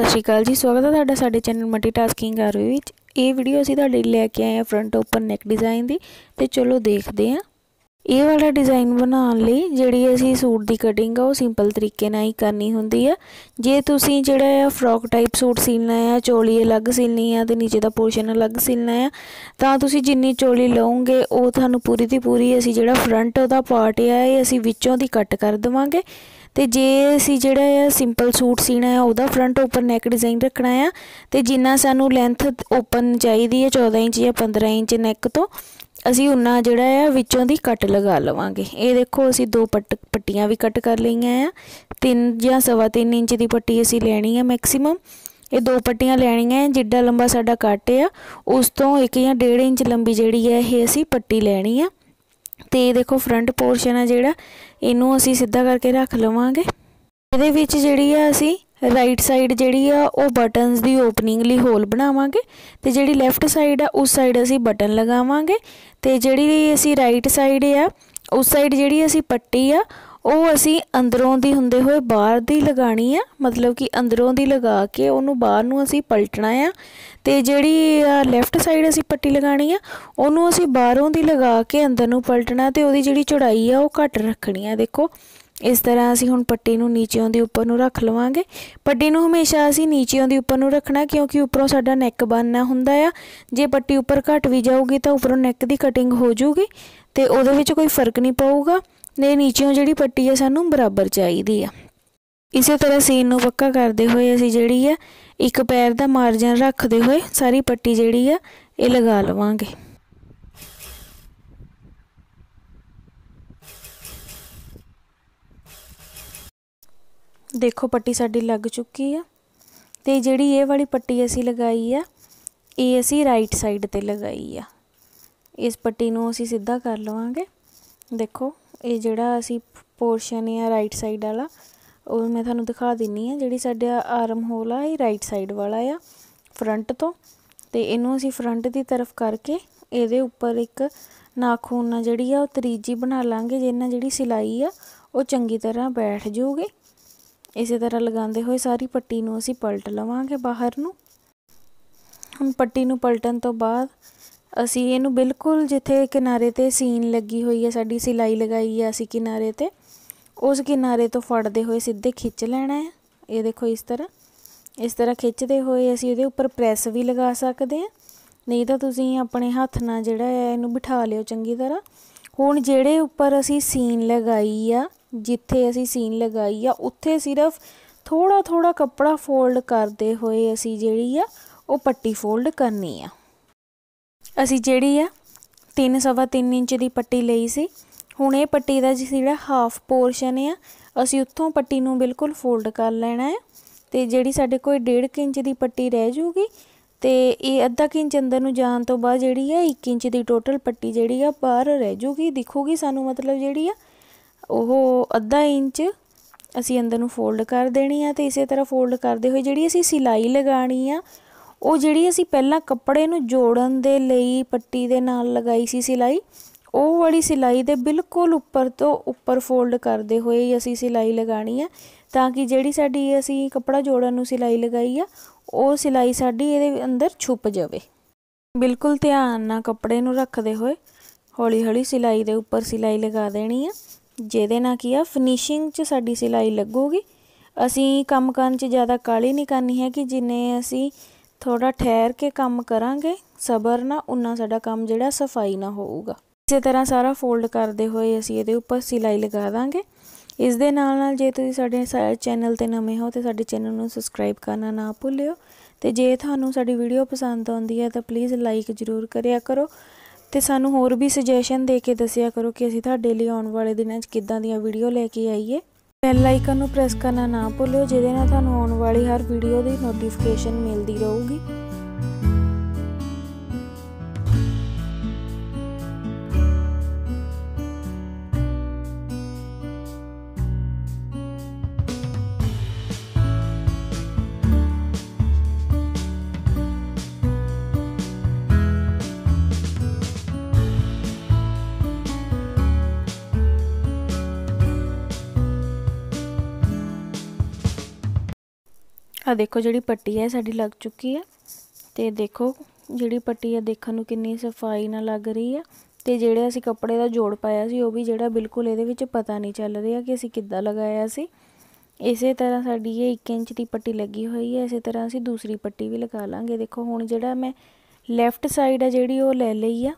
ਸਤਿ ਸ਼੍ਰੀ ਅਕਾਲ ਜੀ ਸਵਾਗਤ ਹੈ ਤੁਹਾਡਾ ਸਾਡੇ ਚੈਨਲ ਮਲਟੀਟਾਸਕਿੰਗ ਆਰਵੀ ਵਿੱਚ ਇਹ ਵੀਡੀਓ ਅਸੀਂ ਤੁਹਾਡੇ ਲਈ ਲੈ ਕੇ ਆਏ ਹਾਂ ਫਰੰਟ ਓਪਨ ਨੈਕ ਡਿਜ਼ਾਈਨ ਦੀ ਤੇ ਚਲੋ ਦੇਖਦੇ ਹਾਂ ਇਹ ਵਾਲਾ ਡਿਜ਼ਾਈਨ ਬਣਾਉਣ ਲਈ ਜਿਹੜੀ ਅਸੀਂ ਸੂਟ ਦੀ ਕਟਿੰਗ ਆ ਉਹ ਸਿੰਪਲ ਤਰੀਕੇ ਨਾਲ ਹੀ ਕਰਨੀ ਹੁੰਦੀ ਆ ਜੇ ਤੁਸੀਂ ਜਿਹੜਾ ਆ ਫਰੋਕ ਟਾਈਪ ਸੂਟ ਸਿਲਣਾ ਆ ਚੋਲੀ ਅਲੱਗ ਸਿਲਣੀ ਆ ਤੇ ਨੀਚੇ ਦਾ ਪੋਰਸ਼ਨ ਅਲੱਗ ਸਿਲਣਾ ਆ ਤਾਂ ਤੁਸੀਂ ਜਿੰਨੀ ਚੋਲੀ ਲਓਗੇ ਉਹ ਤੁਹਾਨੂੰ ਪੂਰੀ ਦੀ ਪੂਰੀ ਅਸੀਂ ਜਿਹੜਾ ਫਰੰਟ ਉਹਦਾ ਪਾਰਟ ਆ ਇਹ ਅਸੀਂ ਵਿੱਚੋਂ ਦੀ ਕੱਟ ਕਰ ਦੇਵਾਂਗੇ ਤੇ ਜੇ ਅਸੀਂ ਜਿਹੜਾ ਆ ਸਿੰਪਲ ਸੂਟ ਸੀਣਾ ਆ ਉਹਦਾ ਫਰੰਟ ਓਪਨ ਨੈਕ ਡਿਜ਼ਾਈਨ ਰੱਖਣਾ ਆ ਤੇ ਜਿੰਨਾ ਸਾਨੂੰ ਲੈਂਥ ਓਪਨ ਚਾਹੀਦੀ ਹੈ 14 ਇੰਚ ਜਾਂ 15 ਇੰਚ ਨੈਕ ਤੋਂ ਅਸੀਂ ਉਹਨਾਂ ਜਿਹੜਾ ਆ ਵਿੱਚੋਂ ਦੀ ਕੱਟ ਲਗਾ ਲਵਾਂਗੇ ਇਹ ਦੇਖੋ ਅਸੀਂ ਦੋ ਪੱਟ ਪੱਟੀਆਂ ਵੀ ਕੱਟ ਕਰ ਲਈਆਂ ਆ ਤਿੰਨ ਜਾਂ ਸਵਾ 3 ਇੰਚ ਦੀ ਪੱਟੀ ਅਸੀਂ ਲੈਣੀ ਹੈ ਮੈਕਸਿਮਮ ਇਹ ਦੋ ਪੱਟੀਆਂ ਲੈਣੀਆਂ ਜਿੱਡਾ ਲੰਬਾ ਸਾਡਾ ਕੱਟ ਆ ਉਸ ਤੋਂ 1 ਜਾਂ 1.5 ਇੰਚ ਲੰਬੀ ਜਿਹੜੀ ਹੈ ਇਹ ਅਸੀਂ ਪੱਟੀ ਲੈਣੀ ਆ ਤੇ ਇਹ ਦੇਖੋ ਫਰੰਟ ਪੋਰਸ਼ਨ ਆ ਜਿਹੜਾ ਇਹਨੂੰ ਅਸੀਂ ਸਿੱਧਾ ਕਰਕੇ ਰੱਖ ਲਵਾਂਗੇ ਇਹਦੇ ਵਿੱਚ ਜਿਹੜੀ ਆ ਅਸੀਂ ਰਾਈਟ ਸਾਈਡ ਜਿਹੜੀ ਆ ਉਹ ਬਟਨਸ ਦੀ ਓਪਨਿੰਗ ਲਈ ਹੋਲ ਬਣਾਵਾਂਗੇ ਤੇ ਜਿਹੜੀ ਲੈਫਟ ਸਾਈਡ ਆ ਉਸ ਸਾਈਡ ਅਸੀਂ ਬਟਨ ਲਗਾਵਾਂਗੇ ਤੇ ਜਿਹੜੀ ਅਸੀਂ ਰਾਈਟ ਸਾਈਡ ਆ ਉਸ ਸਾਈਡ ਜਿਹੜੀ ਅਸੀਂ ਪੱਟੀ ਆ ਉਹ ਅਸੀਂ ਅੰਦਰੋਂ ਦੀ ਹੁੰਦੇ ਹੋਏ ਬਾਹਰ ਦੀ ਲਗਾਣੀ ਆ ਮਤਲਬ ਕਿ ਅੰਦਰੋਂ ਦੀ ਲਗਾ ਕੇ ਉਹਨੂੰ ਬਾਹਰ ਨੂੰ ਅਸੀਂ ਪਲਟਣਾ ਆ ਤੇ ਜਿਹੜੀ ਲੈਫਟ ਸਾਈਡ ਅਸੀਂ ਪੱਟੀ ਲਗਾਣੀ ਆ ਉਹਨੂੰ ਅਸੀਂ ਬਾਹਰੋਂ ਦੀ ਲਗਾ ਕੇ ਅੰਦਰ ਨੂੰ ਪਲਟਣਾ ਤੇ ਉਹਦੀ ਜਿਹੜੀ ਚੌੜਾਈ ਆ ਉਹ ਘੱਟ ਰੱਖਣੀ ਆ ਦੇਖੋ ਇਸ ਤਰ੍ਹਾਂ ਅਸੀਂ ਹੁਣ ਪੱਟੀ ਨੂੰ ਨੀਚੇੋਂ ਦੀ ਉੱਪਰ ਨੂੰ ਰੱਖ ਲਵਾਂਗੇ ਪੱਟੀ ਨੂੰ ਹਮੇਸ਼ਾ ਅਸੀਂ ਨੀਚੇੋਂ ਦੀ ਉੱਪਰ ਨੂੰ ਰੱਖਣਾ ਕਿਉਂਕਿ ਉੱਪਰੋਂ ਸਾਡਾ ਨੈਕ ਬੰਨਣਾ ਹੁੰਦਾ ਆ ਜੇ ਪੱਟੀ ਉੱਪਰ ਘਟ ਵੀ ਜਾਊਗੀ ਤਾਂ ਉੱਪਰੋਂ ਨੈਕ ਦੀ ਕਟਿੰਗ ਹੋ ਜਾਊਗੀ ਤੇ ਉਹਦੇ ਵਿੱਚ ਕੋਈ ਫਰਕ ਨਹੀਂ ਪਾਊਗਾ ਦੇ ਨੀਚੇੋਂ ਜਿਹੜੀ ਪੱਟੀ ਹੈ ਸਾਨੂੰ ਬਰਾਬਰ ਚਾਹੀਦੀ ਆ ਇਸੇ ਤਰ੍ਹਾਂ ਸੀਨ ਨੂੰ ਪੱਕਾ ਕਰਦੇ ਹੋਏ ਅਸੀਂ ਜਿਹੜੀ ਆ ਇੱਕ ਪੈਰ ਦਾ ਮਾਰਜਨ ਰੱਖਦੇ ਹੋਏ ਸਾਰੀ ਪੱਟੀ ਜਿਹੜੀ ਆ ਇਹ ਲਗਾ ਲਵਾਂਗੇ ਦੇਖੋ ਪੱਟੀ ਸਾਡੀ ਲੱਗ ਚੁੱਕੀ ਆ ਤੇ ਜਿਹੜੀ ਇਹ ਵਾਲੀ ਪੱਟੀ ਅਸੀਂ ਲਗਾਈ ਆ ਇਹ ਅਸੀਂ ਰਾਈਟ ਸਾਈਡ ਤੇ ਲਗਾਈ ਆ ਇਸ ਪੱਟੀ ਨੂੰ ਅਸੀਂ ਸਿੱਧਾ ਕਰ ਲਵਾਂਗੇ ਦੇਖੋ ਇਹ ਜਿਹੜਾ ਅਸੀਂ ਪੋਰਸ਼ਨ ਹੈ ਰਾਈਟ ਸਾਈਡ ਵਾਲਾ ਉਹ ਮੈਂ ਤੁਹਾਨੂੰ ਦਿਖਾ ਦਿੰਨੀ ਆ ਜਿਹੜੀ ਸਾਡਾ ਆਰਮ ਹੋਲ ਆ ਇਹ ਰਾਈਟ ਸਾਈਡ ਵਾਲਾ ਆ ਫਰੰਟ ਤੋਂ ਤੇ ਇਹਨੂੰ ਅਸੀਂ ਫਰੰਟ ਦੀ ਤਰਫ ਕਰਕੇ ਇਹਦੇ ਉੱਪਰ ਇੱਕ ਨਾਖੂਨ ਨਾਲ ਜਿਹੜੀ ਆ ਉਹ ਤਰੀਜੀ ਬਣਾ ਲਾਂਗੇ ਜਿਹਨਾਂ ਜਿਹੜੀ ਸਿਲਾਈ ਆ ਉਹ ਚੰਗੀ ਤਰ੍ਹਾਂ ਬੈਠ ਜਾਊਗੀ ਇਸੇ ਤਰ੍ਹਾਂ ਲਗਾਉਂਦੇ ਹੋਏ ਸਾਰੀ ਪੱਟੀ ਨੂੰ ਅਸੀਂ ਪਲਟ ਲਵਾਂਗੇ ਬਾਹਰ ਨੂੰ ਹੁਣ ਪੱਟੀ ਨੂੰ ਪਲਟਣ ਤੋਂ ਬਾਅਦ ਅਸੀਂ ਇਹਨੂੰ ਬਿਲਕੁਲ ਜਿੱਥੇ ਕਿਨਾਰੇ ਤੇ ਸੀਨ ਲੱਗੀ ਹੋਈ ਹੈ ਸਾਡੀ ਸਿਲਾਈ ਲਗਾਈ ਹੈ ਅਸੀਂ ਕਿਨਾਰੇ ਤੇ ਉਸ ਕਿਨਾਰੇ ਤੋਂ ਫੜਦੇ ਹੋਏ ਸਿੱਧੇ ਖਿੱਚ ਲੈਣਾ ਹੈ ਇਹ ਦੇਖੋ ਇਸ ਤਰ੍ਹਾਂ ਇਸ ਤਰ੍ਹਾਂ ਖਿੱਚਦੇ ਹੋਏ ਅਸੀਂ ਇਹਦੇ ਉੱਪਰ ਪ੍ਰੈਸ ਵੀ ਲਗਾ ਸਕਦੇ ਹਾਂ ਨਹੀਂ ਤਾਂ ਤੁਸੀਂ ਆਪਣੇ ਹੱਥ ਨਾਲ ਜਿਹੜਾ ਹੈ ਇਹਨੂੰ ਬਿਠਾ ਲਿਓ ਚੰਗੀ ਤਰ੍ਹਾਂ ਹੁਣ ਜਿਹੜੇ ਉੱਪਰ ਅਸੀਂ ਸੀਨ ਲਗਾਈ ਆ ਜਿੱਥੇ ਅਸੀਂ ਸੀਨ ਲਗਾਈ ਆ ਉੱਥੇ ਸਿਰਫ ਥੋੜਾ ਥੋੜਾ ਕੱਪੜਾ ਫੋਲਡ ਕਰਦੇ ਹੋਏ ਅਸੀਂ ਜਿਹੜੀ ਆ ਉਹ ਪੱਟੀ ਫੋਲਡ ਕਰਨੀ ਆ ਅਸੀਂ ਜਿਹੜੀ ਆ 3.5 ਇੰਚ ਦੀ ਪੱਟੀ ਲਈ ਸੀ ਹੁਣ ਇਹ ਪੱਟੀ ਦਾ ਜਿਹੜਾ ਹਾਫ ਪੋਰਸ਼ਨ ਆ ਅਸੀਂ ਉੱਥੋਂ ਪੱਟੀ ਨੂੰ ਬਿਲਕੁਲ ਫੋਲਡ ਕਰ ਲੈਣਾ ਹੈ ਤੇ ਜਿਹੜੀ ਸਾਡੇ ਕੋਲ 1.5 ਇੰਚ ਦੀ ਪੱਟੀ ਰਹਿ ਜੂਗੀ ਤੇ ਇਹ ਅੱਧਾ ਇੰਚ ਅੰਦਰ ਨੂੰ ਜਾਣ ਤੋਂ ਬਾਅਦ ਜਿਹੜੀ ਆ 1 ਇੰਚ ਦੀ ਟੋਟਲ ਪੱਟੀ ਜਿਹੜੀ ਆ ਬਾਹਰ ਰਹਿ ਜੂਗੀ ਦਿਖੂਗੀ ਸਾਨੂੰ ਮਤਲਬ ਜਿਹੜੀ ਆ ਉਹ ਅੱਧਾ ਇੰਚ ਅਸੀਂ ਅੰਦਰ ਨੂੰ ਫੋਲਡ ਕਰ ਦੇਣੀ ਆ ਤੇ ਇਸੇ ਤਰ੍ਹਾਂ ਫੋਲਡ ਕਰਦੇ ਹੋਏ ਜਿਹੜੀ ਅਸੀਂ ਸਿਲਾਈ ਲਗਾਣੀ ਆ ਉਹ ਜਿਹੜੀ ਅਸੀਂ ਪਹਿਲਾਂ ਕੱਪੜੇ ਨੂੰ ਜੋੜਨ ਦੇ ਲਈ ਪੱਟੀ ਦੇ ਨਾਲ ਲਗਾਈ ਸੀ ਸਿਲਾਈ ਉਹ ਵਾਲੀ ਸਿਲਾਈ ਦੇ ਬਿਲਕੁਲ ਉੱਪਰ ਤੋਂ ਉੱਪਰ ਫੋਲਡ ਕਰਦੇ ਹੋਏ ਅਸੀਂ ਸਿਲਾਈ ਲਗਾਣੀ ਹੈ ਤਾਂ ਕਿ ਜਿਹੜੀ ਸਾਡੀ ਅਸੀਂ ਕੱਪੜਾ ਜੋੜਨ ਨੂੰ ਸਿਲਾਈ ਲਗਾਈ ਆ ਉਹ ਸਿਲਾਈ ਸਾਡੀ ਇਹਦੇ ਅੰਦਰ ਛੁਪ ਜਾਵੇ ਬਿਲਕੁਲ ਧਿਆਨ ਨਾਲ ਕੱਪੜੇ ਨੂੰ ਰੱਖਦੇ ਹੋਏ ਹੌਲੀ ਹੌਲੀ ਸਿਲਾਈ ਦੇ ਉੱਪਰ ਸਿਲਾਈ ਲਗਾ ਦੇਣੀ ਆ ਜਿਹਦੇ ਨਾਲ ਕੀ ਆ ਫਿਨਿਸ਼ਿੰਗ 'ਚ ਸਾਡੀ ਸਿਲਾਈ ਲੱਗੂਗੀ ਅਸੀਂ ਕੰਮ ਕਰਨ 'ਚ ਜ਼ਿਆਦਾ ਕਾਲੀ ਨਹੀਂ ਕਰਨੀ ਹੈ ਕਿ ਜਿੰਨੇ ਅਸੀਂ ਥੋੜਾ ਠਹਿਰ ਕੇ ਕੰਮ ਕਰਾਂਗੇ ਸਬਰ ਨਾ ਉਨਾ ਸਾਡਾ ਕੰਮ ਜਿਹੜਾ ਸਫਾਈ ਨਾ ਹੋਊਗਾ ਇਸੇ ਤਰ੍ਹਾਂ ਸਾਰਾ ਫੋਲਡ ਕਰਦੇ ਹੋਏ ਅਸੀਂ ਇਹਦੇ ਉੱਪਰ ਸਿਲਾਈ ਲਗਾ ਦਾਂਗੇ ਇਸ ਦੇ ਨਾਲ ਨਾਲ ਜੇ ਤੁਸੀਂ ਸਾਡੇ ਚੈਨਲ ਤੇ ਨਵੇਂ ਹੋ ਤੇ ਸਾਡੇ ਚੈਨਲ ਨੂੰ ਸਬਸਕ੍ਰਾਈਬ ਕਰਨਾ ਨਾ ਭੁੱਲਿਓ ਤੇ ਜੇ ਤੁਹਾਨੂੰ ਸਾਡੀ ਵੀਡੀਓ ਪਸੰਦ ਆਉਂਦੀ ਹੈ ਤਾਂ ਪਲੀਜ਼ ਲਾਈਕ ਜ਼ਰੂਰ ਕਰਿਆ ਕਰੋ ਤੇ ਸਾਨੂੰ ਹੋਰ ਵੀ ਸੁਜੈਸ਼ਨ ਦੇ ਕੇ ਦੱਸਿਆ ਕਰੋ ਕਿ ਅਸੀਂ ਤੁਹਾਡੇ ਲਈ ਆਉਣ ਵਾਲੇ ਦਿਨਾਂ 'ਚ ਕਿੱਦਾਂ ਦੀਆਂ ਵੀਡੀਓ ਲੈ ਕੇ ਆਈਏ ਬੈਲ ਆਈਕਨ ਨੂੰ ਪ੍ਰੈਸ ਕਰਨਾ ਨਾ ਭੁੱਲਿਓ ਜਿਹਦੇ ਨਾਲ ਤੁਹਾਨੂੰ ਆਉਣ ਵਾਲੀ ਹਰ ਵੀਡੀਓ ਦੀ ਨੋਟੀਫਿਕੇਸ਼ਨ ਮਿਲਦੀ ਰਹੂਗੀ ਆ ਦੇਖੋ ਜਿਹੜੀ ਪੱਟੀ ਹੈ ਸਾਡੀ ਲੱਗ ਚੁੱਕੀ ਹੈ ਤੇ ਦੇਖੋ ਜਿਹੜੀ ਪੱਟੀ ਹੈ ਦੇਖਣ ਨੂੰ ਕਿੰਨੀ ਸਫਾਈ ਨਾਲ ਲੱਗ ਰਹੀ ਹੈ ਤੇ ਜਿਹੜੇ ਅਸੀਂ ਕੱਪੜੇ ਦਾ ਜੋੜ ਪਾਇਆ ਸੀ ਉਹ ਵੀ ਜਿਹੜਾ ਬਿਲਕੁਲ ਇਹਦੇ ਵਿੱਚ ਪਤਾ ਨਹੀਂ ਚੱਲ ਰਿਹਾ ਕਿ ਅਸੀਂ ਕਿੱਦਾਂ ਲਗਾਇਆ ਸੀ ਇਸੇ ਤਰ੍ਹਾਂ ਸਾਡੀ ਇਹ 1 ਇੰਚ ਦੀ ਪੱਟੀ ਲੱਗੀ ਹੋਈ ਹੈ ਇਸੇ ਤਰ੍ਹਾਂ ਅਸੀਂ ਦੂਸਰੀ ਪੱਟੀ ਵੀ ਲਗਾ ਲਾਂਗੇ ਦੇਖੋ ਹੁਣ ਜਿਹੜਾ ਮੈਂ ਲੈਫਟ ਸਾਈਡ ਹੈ ਜਿਹੜੀ ਉਹ ਲੈ ਲਈ ਆ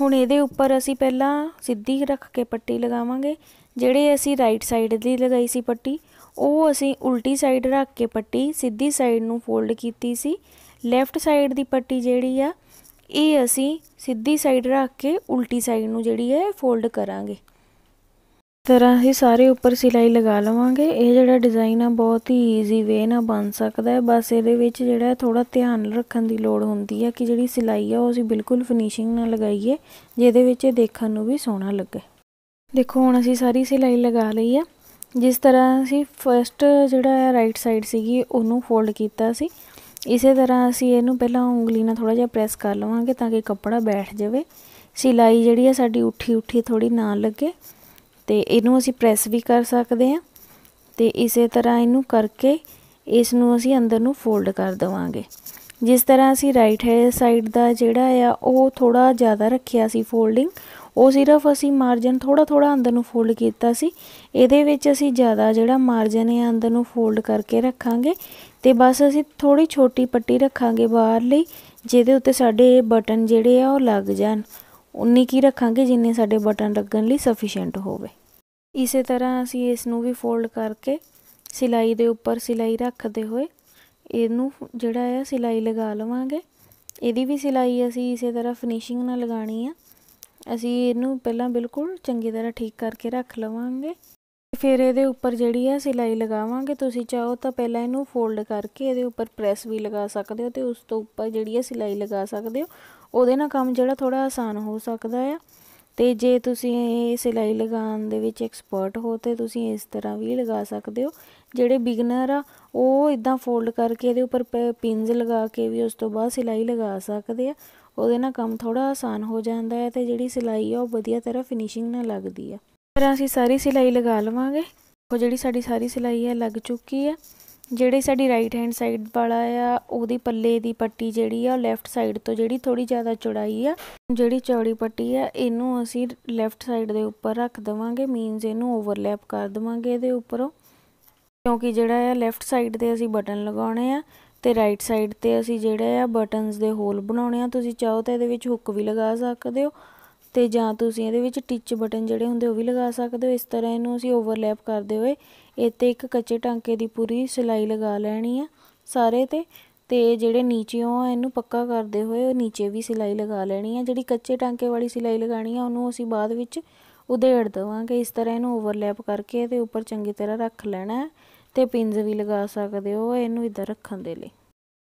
ਹੁਣ ਇਹਦੇ ਉੱਪਰ ਅਸੀਂ ਪਹਿਲਾਂ ਸਿੱਧੀ ਰੱਖ ਕੇ ਪੱਟੀ ਲਗਾਵਾਂਗੇ ਜਿਹੜੇ ਅਸੀਂ ਰਾਈਟ ਸਾਈਡ ਦੀ ਲਗਾਈ ਸੀ ਪੱਟੀ ਉਹ ਅਸੀਂ ਉਲਟੀ ਸਾਈਡ ਰੱਖ ਕੇ ਪੱਟੀ ਸਿੱਧੀ ਸਾਈਡ ਨੂੰ ਫੋਲਡ ਕੀਤੀ ਸੀ ਲੈਫਟ ਸਾਈਡ ਦੀ ਪੱਟੀ ਜਿਹੜੀ ਆ ਇਹ ਅਸੀਂ ਸਿੱਧੀ ਸਾਈਡ ਰੱਖ ਕੇ ਉਲਟੀ ਸਾਈਡ ਨੂੰ ਜਿਹੜੀ ਹੈ ਫੋਲਡ ਕਰਾਂਗੇ ਤਰ੍ਹਾਂ ਹੀ ਸਾਰੇ ਉੱਪਰ ਸਿਲਾਈ ਲਗਾ ਲਵਾਂਗੇ ਇਹ ਜਿਹੜਾ ਡਿਜ਼ਾਈਨ ਆ ਬਹੁਤ ਹੀ ਈਜ਼ੀ ਵੇ ਨਾਲ ਬਣ ਸਕਦਾ ਹੈ ਬਸ ਇਹਦੇ ਵਿੱਚ ਜਿਹੜਾ ਥੋੜਾ ਧਿਆਨ ਰੱਖਣ ਦੀ ਲੋੜ ਹੁੰਦੀ ਹੈ ਕਿ ਜਿਹੜੀ ਸਿਲਾਈ ਆ ਉਹ ਅਸੀਂ ਬਿਲਕੁਲ ਫਿਨਿਸ਼ਿੰਗ ਨਾਲ ਲਗਾਈਏ ਜਿਹਦੇ ਵਿੱਚ ਇਹ ਦੇਖਣ ਨੂੰ ਵੀ ਸੋਹਣਾ ਲੱਗੇ ਦੇਖੋ ਹੁਣ ਅਸੀਂ ਸਾਰੀ ਸਿਲਾਈ ਲਗਾ ਲਈ ਆ ਜਿਸ ਤਰ੍ਹਾਂ ਅਸੀਂ ਫਰਸਟ ਜਿਹੜਾ ਹੈ ਰਾਈਟ ਸਾਈਡ ਸੀਗੀ ਉਹਨੂੰ ਫੋਲਡ ਕੀਤਾ ਸੀ ਇਸੇ ਤਰ੍ਹਾਂ ਅਸੀਂ ਇਹਨੂੰ ਪਹਿਲਾਂ ਉਂਗਲੀ ਨਾਲ ਥੋੜਾ ਜਿਹਾ ਪ੍ਰੈਸ ਕਰ ਲਵਾਂਗੇ ਤਾਂ ਕਿ ਕੱਪੜਾ ਬੈਠ ਜਾਵੇ ਸਿਲਾਈ ਜਿਹੜੀ ਹੈ ਸਾਡੀ ਉੱਠੀ ਉੱਠੀ ਥੋੜੀ ਨਾ ਲੱਗੇ ਤੇ ਇਹਨੂੰ ਅਸੀਂ ਪ੍ਰੈਸ ਵੀ ਕਰ ਸਕਦੇ ਹਾਂ ਤੇ ਇਸੇ ਤਰ੍ਹਾਂ ਇਹਨੂੰ ਕਰਕੇ ਇਸ ਨੂੰ ਅਸੀਂ ਅੰਦਰ ਨੂੰ ਫੋਲਡ ਕਰ ਦਵਾਂਗੇ ਜਿਸ ਤਰ੍ਹਾਂ ਅਸੀਂ ਰਾਈਟ ਹੈ ਸਾਈਡ ਦਾ ਜਿਹੜਾ ਆ ਉਹ ਥੋੜਾ ਜ਼ਿਆਦਾ ਰੱਖਿਆ ਸੀ ਫੋਲਡਿੰਗ ਉਹ ਸਿਰਫ ਅਸੀਂ ਮਾਰਜਨ ਥੋੜਾ ਥੋੜਾ ਅੰਦਰ ਨੂੰ ਫੋਲਡ ਕੀਤਾ ਸੀ ਇਹਦੇ ਵਿੱਚ ਅਸੀਂ ਜ਼ਿਆਦਾ ਜਿਹੜਾ ਮਾਰਜਨ ਹੈ ਅੰਦਰ ਨੂੰ ਫੋਲਡ ਕਰਕੇ ਰੱਖਾਂਗੇ ਤੇ ਬਸ ਅਸੀਂ ਥੋੜੀ ਛੋਟੀ ਪੱਟੀ ਰੱਖਾਂਗੇ ਬਾਹਰ ਲਈ ਜਿਹਦੇ ਉੱਤੇ ਸਾਡੇ ਬਟਨ ਜਿਹੜੇ ਆ ਉਹ ਲੱਗ ਜਾਣ ਉਨੀ ਕੀ ਰੱਖਾਂਗੇ ਜਿੰਨੇ ਸਾਡੇ ਬਟਨ ਲੱਗਣ ਲਈ ਸਫੀਸ਼ੀਐਂਟ ਹੋਵੇ ਇਸੇ ਤਰ੍ਹਾਂ ਅਸੀਂ ਇਸ ਨੂੰ ਵੀ ਫੋਲਡ ਕਰਕੇ ਸਿਲਾਈ ਦੇ ਉੱਪਰ ਸਿਲਾਈ ਰੱਖਦੇ ਹੋਏ ਇਹਨੂੰ ਜਿਹੜਾ ਹੈ ਸਿਲਾਈ ਲਗਾ ਲਵਾਂਗੇ ਇਹਦੀ ਵੀ ਸਿਲਾਈ ਅਸੀਂ ਇਸੇ ਤਰ੍ਹਾਂ ਫਿਨਿਸ਼ਿੰਗ ਨਾਲ ਲਗਾਣੀ ਆ ਅਸੀਂ ਇਹਨੂੰ ਪਹਿਲਾਂ ਬਿਲਕੁਲ ਚੰਗੀ ਤਰ੍ਹਾਂ ਠੀਕ ਕਰਕੇ ਰੱਖ ਲਵਾਂਗੇ ਫਿਰ ਇਹਦੇ ਉੱਪਰ ਜਿਹੜੀ ਆ ਸਿਲਾਈ ਲਗਾਵਾਂਗੇ ਤੁਸੀਂ ਚਾਹੋ ਤਾਂ ਪਹਿਲਾਂ ਇਹਨੂੰ ਫੋਲਡ ਕਰਕੇ ਇਹਦੇ ਉੱਪਰ ਪ੍ਰੈਸ ਵੀ ਲਗਾ ਸਕਦੇ ਹੋ ਤੇ ਉਸ ਤੋਂ ਉੱਪਰ ਜਿਹੜੀ ਆ ਸਿਲਾਈ ਲਗਾ ਸਕਦੇ ਹੋ ਉਹਦੇ ਨਾਲ ਕੰਮ ਜਿਹੜਾ ਥੋੜਾ ਆਸਾਨ ਹੋ ਸਕਦਾ ਆ ਤੇ ਜੇ ਤੁਸੀਂ ਇਹ ਸਿਲਾਈ ਲਗਾਉਣ ਦੇ ਵਿੱਚ ਐਕਸਪਰਟ ਹੋ ਤੇ ਤੁਸੀਂ ਇਸ ਤਰ੍ਹਾਂ ਵੀ ਲਗਾ ਸਕਦੇ ਹੋ ਜਿਹੜੇ ਬਿਗਨਰ ਆ ਉਹ ਇਦਾਂ ਫੋਲਡ ਕਰਕੇ ਇਹਦੇ ਉੱਪਰ ਪਿੰਸ ਲਗਾ ਕੇ ਵੀ ਉਸ ਤੋਂ ਬਾਅਦ ਸਿਲਾਈ ਲਗਾ ਸਕਦੇ ਆ ਉਹਦੇ ਨਾਲ ਕੰਮ ਥੋੜਾ ਆਸਾਨ ਹੋ ਜਾਂਦਾ ਹੈ ਤੇ ਜਿਹੜੀ ਸਿਲਾਈ ਆ ਉਹ ਵਧੀਆ ਤਰ੍ਹਾਂ ਫਿਨਿਸ਼ਿੰਗ ਨਾਲ ਲੱਗਦੀ ਆ ਫਿਰ ਅਸੀਂ ਸਾਰੀ ਸਿਲਾਈ ਲਗਾ ਲਵਾਂਗੇ ਉਹ ਜਿਹੜੀ ਸਾਡੀ ਸਾਰੀ ਸਿਲਾਈ ਹੈ ਲੱਗ ਚੁੱਕੀ ਆ ਜਿਹੜੀ ਸਾਡੀ ਰਾਈਟ ਹੈਂਡ ਸਾਈਡ ਵਾਲਾ ਆ ਉਹਦੀ ਪੱਲੇ ਦੀ ਪੱਟੀ ਜਿਹੜੀ ਆ ਲੈਫਟ ਸਾਈਡ ਤੋਂ ਜਿਹੜੀ ਥੋੜੀ ਜ਼ਿਆਦਾ ਚੌੜਾਈ ਆ ਜਿਹੜੀ ਚੌੜੀ ਪੱਟੀ ਆ ਇਹਨੂੰ ਅਸੀਂ ਲੈਫਟ ਸਾਈਡ ਦੇ ਉੱਪਰ ਰੱਖ ਦਵਾਂਗੇ ਮੀਨਸ ਇਹਨੂੰ ਓਵਰਲੈਪ ਕਰ ਦਵਾਂਗੇ ਇਹਦੇ ਉੱਪਰੋਂ ਕਿਉਂਕਿ ਜਿਹੜਾ ਆ ਲੈਫਟ ਸਾਈਡ ਤੇ ਅਸੀਂ ਬਟਨ ਲਗਾਉਣੇ ਆ ਤੇ ਰਾਈਟ ਸਾਈਡ ਤੇ ਅਸੀਂ ਜਿਹੜੇ ਆ ਬਟਨਸ ਦੇ ਹੋਲ ਬਣਾਉਣੇ ਆ ਤੁਸੀਂ ਚਾਹੋ ਤਾਂ ਇਹਦੇ ਵਿੱਚ ਹੁੱਕ ਵੀ ਲਗਾ ਸਕਦੇ ਹੋ ਤੇ ਜਾਂ ਤੁਸੀਂ ਇਹਦੇ ਵਿੱਚ ਟਿਚ ਬਟਨ ਜਿਹੜੇ ਹੁੰਦੇ ਉਹ ਵੀ ਲਗਾ ਸਕਦੇ ਹੋ ਇਸ ਤਰ੍ਹਾਂ ਇਹਨੂੰ ਅਸੀਂ ਓਵਰਲੈਪ ਕਰਦੇ ਹੋਏ ਇਹ ਤੇ ਇੱਕ ਕੱਚੇ ਟਾਂਕੇ ਦੀ ਪੂਰੀ ਸਿਲਾਈ ਲਗਾ ਲੈਣੀ ਆ ਸਾਰੇ ਤੇ ਤੇ ਜਿਹੜੇ ਨੀਚਿਓਂ ਆ ਇਹਨੂੰ ਪੱਕਾ ਕਰਦੇ ਹੋਏ ਉਹ ਨੀਚੇ ਵੀ ਸਿਲਾਈ ਲਗਾ ਲੈਣੀ ਆ ਜਿਹੜੀ ਕੱਚੇ ਟਾਂਕੇ ਵਾਲੀ ਸਿਲਾਈ ਲਗਾਣੀ ਆ ਉਹਨੂੰ ਅਸੀਂ ਬਾਅਦ ਵਿੱਚ ਉਧੇੜ ਦਵਾਂਗੇ ਇਸ ਤਰ੍ਹਾਂ ਇਹਨੂੰ ਓਵਰਲੈਪ ਕਰਕੇ ਤੇ ਉੱਪਰ ਚੰਗੀ ਤਰ੍ਹਾਂ ਰੱਖ ਲੈਣਾ ਹੈ ਤੇ ਪਿੰਜ ਵੀ ਲਗਾ ਸਕਦੇ ਹੋ ਇਹਨੂੰ ਇਦਾਂ ਰੱਖਣ ਦੇ ਲਈ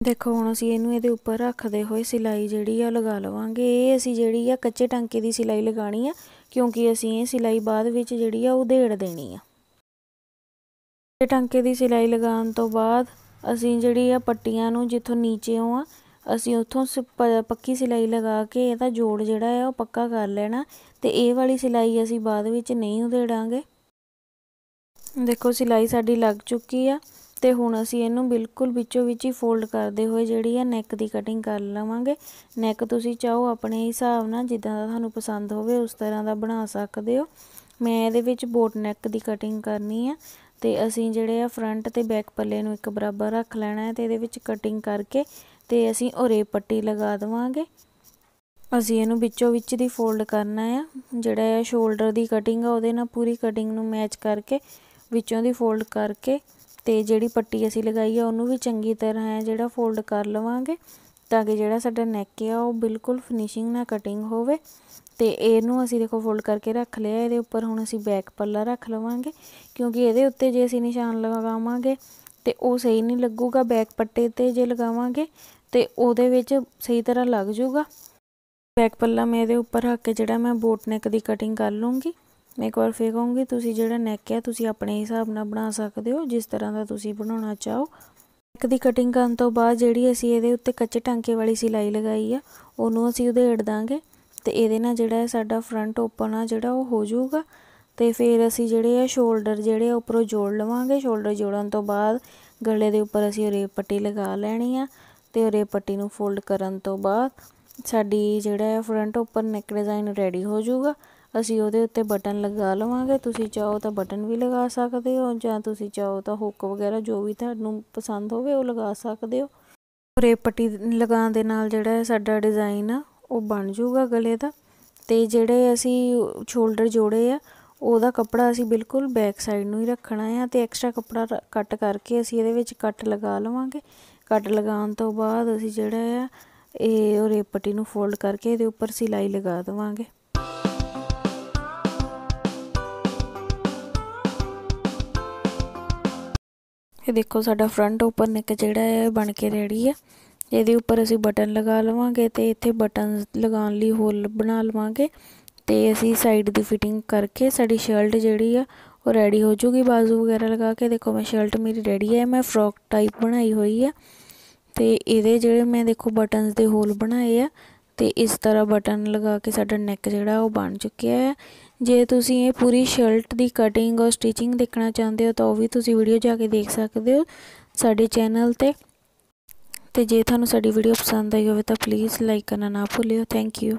ਦੇਖੋ ਹੁਣ ਅਸੀਂ ਇਹਨੂੰ ਇਹਦੇ ਉੱਪਰ ਰੱਖਦੇ ਹੋਏ ਸਿਲਾਈ ਜਿਹੜੀ ਆ ਲਗਾ ਲਵਾਂਗੇ ਇਹ ਅਸੀਂ ਜਿਹੜੀ ਆ ਕੱਚੇ ਟਾਂਕੇ ਦੀ ਸਿਲਾਈ ਲਗਾਣੀ ਆ ਕਿਉਂਕਿ ਅਸੀਂ ਇਹ ਸਿਲਾਈ ਬਾਅਦ ਵਿੱਚ ਜਿਹੜੀ ਆ ਉਧੇੜ ਦੇਣੀ ਆ ਕੱਚੇ ਟਾਂਕੇ ਦੀ ਸਿਲਾਈ ਲਗਾਉਣ ਤੋਂ ਬਾਅਦ ਅਸੀਂ ਜਿਹੜੀ ਆ ਪੱਟੀਆਂ ਨੂੰ ਜਿੱਥੋਂ ਹੋ ਆ ਅਸੀਂ ਉੱਥੋਂ ਪੱਕੀ ਸਿਲਾਈ ਲਗਾ ਕੇ ਇਹਦਾ ਜੋੜ ਜਿਹੜਾ ਆ ਉਹ ਪੱਕਾ ਕਰ ਲੈਣਾ ਤੇ ਇਹ ਵਾਲੀ ਸਿਲਾਈ ਅਸੀਂ ਬਾਅਦ ਵਿੱਚ ਨਹੀਂ ਉਧੇੜਾਂਗੇ ਦੇਖੋ ਸਿਲਾਈ ਸਾਡੀ ਲੱਗ ਚੁੱਕੀ ਆ ਤੇ ਹੁਣ ਅਸੀਂ ਇਹਨੂੰ ਬਿਲਕੁਲ ਵਿੱਚੋਂ ਵਿੱਚ ਹੀ ਫੋਲਡ ਕਰਦੇ ਹੋਏ ਜਿਹੜੀ ਆ ਨੈਕ ਦੀ ਕਟਿੰਗ ਕਰ ਲਵਾਂਗੇ ਨੈਕ ਤੁਸੀਂ ਚਾਹੋ ਆਪਣੇ ਹਿਸਾਬ ਨਾਲ ਜਿੱਦਾਂ ਦਾ ਤੁਹਾਨੂੰ ਪਸੰਦ ਹੋਵੇ ਉਸ ਤਰ੍ਹਾਂ ਦਾ ਬਣਾ ਸਕਦੇ ਹੋ ਮੈਂ ਇਹਦੇ ਵਿੱਚ ਬੋਟ ਨੈਕ ਦੀ ਕਟਿੰਗ ਕਰਨੀ ਆ ਤੇ ਅਸੀਂ ਜਿਹੜੇ ਆ ਫਰੰਟ ਤੇ ਬੈਕ ਪੱਲੇ ਨੂੰ ਇੱਕ ਬਰਾਬਰ ਰੱਖ ਲੈਣਾ ਹੈ ਤੇ ਇਹਦੇ ਵਿੱਚ ਕਟਿੰਗ ਕਰਕੇ ਤੇ ਅਸੀਂ ਓਰੇ ਪੱਟੀ ਲਗਾ ਦਵਾਂਗੇ ਅਸੀਂ ਇਹਨੂੰ ਵਿੱਚੋਂ ਵਿੱਚ ਦੀ ਫੋਲਡ ਕਰਨਾ ਆ ਜਿਹੜਾ ਆ ਸ਼ੋਲਡਰ ਦੀ ਕਟਿੰਗ ਆ ਉਹਦੇ ਨਾਲ ਪੂਰੀ ਕਟਿੰਗ ਨੂੰ ਮੈਚ ਕਰਕੇ ਵਿੱਚੋਂ ਦੀ ਫੋਲਡ ਕਰਕੇ ਤੇ ਜਿਹੜੀ ਪੱਟੀ ਅਸੀਂ ਲਗਾਈ ਆ ਉਹਨੂੰ ਵੀ ਚੰਗੀ ਤਰ੍ਹਾਂ ਹੈ ਜਿਹੜਾ ਫੋਲਡ ਕਰ ਲਵਾਂਗੇ ਤਾਂ ਕਿ ਜਿਹੜਾ ਸਾਡਾ ਨੈਕ ਆ ਉਹ ਬਿਲਕੁਲ ਫਿਨਿਸ਼ਿੰਗ ਨਾਲ ਕਟਿੰਗ ਹੋਵੇ ਤੇ ਇਹਨੂੰ ਅਸੀਂ ਦੇਖੋ ਫੋਲਡ ਕਰਕੇ ਰੱਖ ਲਿਆ ਇਹਦੇ ਉੱਪਰ ਹੁਣ ਅਸੀਂ ਬੈਕ ਪੱਲਾ ਰੱਖ ਲਵਾਂਗੇ ਕਿਉਂਕਿ ਇਹਦੇ ਉੱਤੇ ਜੇ ਅਸੀਂ ਨਿਸ਼ਾਨ ਲਗਾਵਾਂਗੇ ਤੇ ਉਹ ਸਹੀ ਨਹੀਂ ਲੱਗੂਗਾ ਬੈਕ ਪੱਟੇ ਤੇ ਜੇ ਲਗਾਵਾਂਗੇ ਤੇ ਉਹਦੇ ਵਿੱਚ ਸਹੀ ਤਰ੍ਹਾਂ ਲੱਗ ਜਾਊਗਾ ਬੈਕ ਪੱਲਾ ਮੈਂ ਇਹਦੇ ਉੱਪਰ ਰੱਖ ਕੇ ਜਿਹੜਾ ਮੈਂ ਬੋਟ ਨੈਕ ਦੀ ਕਟਿੰਗ ਕਰ ਲੂੰਗੀ ਮੈਂ ਇੱਕ ਵਾਰ ਫੇਰ ਕਹੂੰਗੀ ਤੁਸੀਂ ਜਿਹੜਾ ਨੈਕ ਹੈ ਤੁਸੀਂ ਆਪਣੇ ਹਿਸਾਬ ਨਾਲ ਬਣਾ ਸਕਦੇ ਹੋ ਜਿਸ ਤਰ੍ਹਾਂ ਦਾ ਤੁਸੀਂ ਬਣਾਉਣਾ ਚਾਹੋ ਨੈਕ ਦੀ ਕਟਿੰਗ ਕਰਨ ਤੋਂ ਬਾਅਦ ਜਿਹੜੀ ਅਸੀਂ ਇਹਦੇ ਉੱਤੇ ਕੱਚੇ ਟਾਂਕੇ ਵਾਲੀ ਸਿਲਾਈ ਲਗਾਈ ਆ ਉਹਨੂੰ ਅਸੀਂ ਉਧੇੜ ਦਾਂਗੇ ਤੇ ਇਹਦੇ ਨਾਲ ਜਿਹੜਾ ਹੈ ਸਾਡਾ ਫਰੰਟ ਓਪਨ ਆ ਜਿਹੜਾ ਉਹ ਹੋ ਜਾਊਗਾ ਤੇ ਫਿਰ ਅਸੀਂ ਜਿਹੜੇ ਆ ਸ਼ੋਲਡਰ ਜਿਹੜੇ ਆ ਉੱਪਰੋਂ ਜੋੜ ਲਵਾਂਗੇ ਸ਼ੋਲਡਰ ਜੋੜਨ ਤੋਂ ਬਾਅਦ ਗਲੇ ਦੇ ਉੱਪਰ ਅਸੀਂ ਰੇਪ ਪੱਟੀ ਲਗਾ ਲੈਣੀ ਆ ਤੇ ਰੇਪ ਪੱਟੀ ਨੂੰ ਫੋਲਡ ਕਰਨ ਤੋਂ ਬਾਅਦ ਸਾਡੀ ਜਿਹੜਾ ਹੈ front open neck design ready ਹੋ ਜਾਊਗਾ ਅਸੀਂ ਉਹਦੇ ਉੱਤੇ ਬਟਨ ਲਗਾ ਲਵਾਂਗੇ ਤੁਸੀਂ ਚਾਹੋ ਤਾਂ ਬਟਨ ਵੀ ਲਗਾ ਸਕਦੇ ਹੋ ਜਾਂ ਤੁਸੀਂ ਚਾਹੋ ਤਾਂ ਹੁੱਕ ਵਗੈਰਾ ਜੋ ਵੀ ਤੁਹਾਨੂੰ ਪਸੰਦ ਹੋਵੇ ਉਹ ਲਗਾ ਸਕਦੇ ਹੋ ਪੂਰੇ ਪੱਟੀ ਲਗਾਉਣ ਦੇ ਨਾਲ ਜਿਹੜਾ ਸਾਡਾ ਡਿਜ਼ਾਈਨ ਆ ਉਹ ਬਣ ਜਾਊਗਾ ਗਲੇ ਦਾ ਤੇ ਜਿਹੜੇ ਅਸੀਂ ਸ਼ੋਲਡਰ ਜੋੜੇ ਆ ਉਹਦਾ ਕੱਪੜਾ ਅਸੀਂ ਬਿਲਕੁਲ ਬੈਕ ਸਾਈਡ ਨੂੰ ਹੀ ਰੱਖਣਾ ਆ ਤੇ ਐਕਸਟਰਾ ਕੱਪੜਾ ਕੱਟ ਕਰਕੇ ਅਸੀਂ ਇਹਦੇ ਵਿੱਚ ਕੱਟ ਲਗਾ ਲਵਾਂਗੇ ਕੱਟ ਲਗਾਉਣ ਤੋਂ ਬਾਅਦ ਅਸੀਂ ਜਿਹੜਾ ਆ ਇਹ ਉਹ ਰੇਪਟੀ ਨੂੰ ਫੋਲਡ ਕਰਕੇ ਇਹਦੇ ਉੱਪਰ ਸਿਲਾਈ ਲਗਾ ਦਵਾਂਗੇ ਇਹ ਦੇਖੋ ਸਾਡਾ ਫਰੰਟ ਓਪਨ ਨਿਕ ਜਿਹੜਾ ਹੈ ਬਣ ਕੇ ਰੈਡੀ ਹੈ ਇਹਦੇ ਉੱਪਰ ਅਸੀਂ ਬਟਨ ਲਗਾ ਲਵਾਂਗੇ ਤੇ ਇੱਥੇ ਬਟਨ ਲਗਾਉਣ ਲਈ ਹੋਲ ਬਣਾ ਲਵਾਂਗੇ ਤੇ ਅਸੀਂ ਸਾਈਡ ਦੀ ਫਿਟਿੰਗ ਕਰਕੇ ਸਾਡੀ ਸ਼ਰਟ ਜਿਹੜੀ ਆ ਉਹ ਰੈਡੀ ਹੋ ਜੂਗੀ ਬਾਜ਼ੂ ਵਗੈਰਾ ਲਗਾ ਕੇ ਦੇਖੋ ਮੈਂ ਸ਼ਰਟ ਮੇਰੀ ਰੈਡੀ ਹੈ ਮੈਂ ਫਰੋਕ ਟਾਈਪ ਬਣਾਈ ਹੋਈ ਆ ਤੇ ਇਹਦੇ ਜਿਹੜੇ ਮੈਂ ਦੇਖੋ ਬਟਨਸ ਦੇ ਹੋਲ ਬਣਾਏ ਆ ਤੇ ਇਸ ਤਰ੍ਹਾਂ ਬਟਨ ਲਗਾ ਕੇ ਸਾਡਾ ਨੈਕ ਜਿਹੜਾ ਉਹ ਬਣ ਚੁੱਕਿਆ ਹੈ ਜੇ ਤੁਸੀਂ ਇਹ ਪੂਰੀ ਸ਼ਰਟ ਦੀ ਕਟਿੰਗ ਔਰ ਸਟਿਚਿੰਗ ਦੇਖਣਾ ਚਾਹੁੰਦੇ ਹੋ ਤਾਂ ਉਹ ਵੀ ਤੁਸੀਂ ਵੀਡੀਓ ਜਾ ਕੇ ਦੇਖ ਸਕਦੇ ਹੋ ਸਾਡੇ ਚੈਨਲ ਤੇ ਤੇ ਜੇ ਤੁਹਾਨੂੰ ਸਾਡੀ ਵੀਡੀਓ ਪਸੰਦ ਆਈ ਹੋਵੇ ਤਾਂ ਪਲੀਜ਼ ਲਾਈਕ ਕਰਨਾ ਨਾ ਭੁੱਲਿਓ ਥੈਂਕ ਯੂ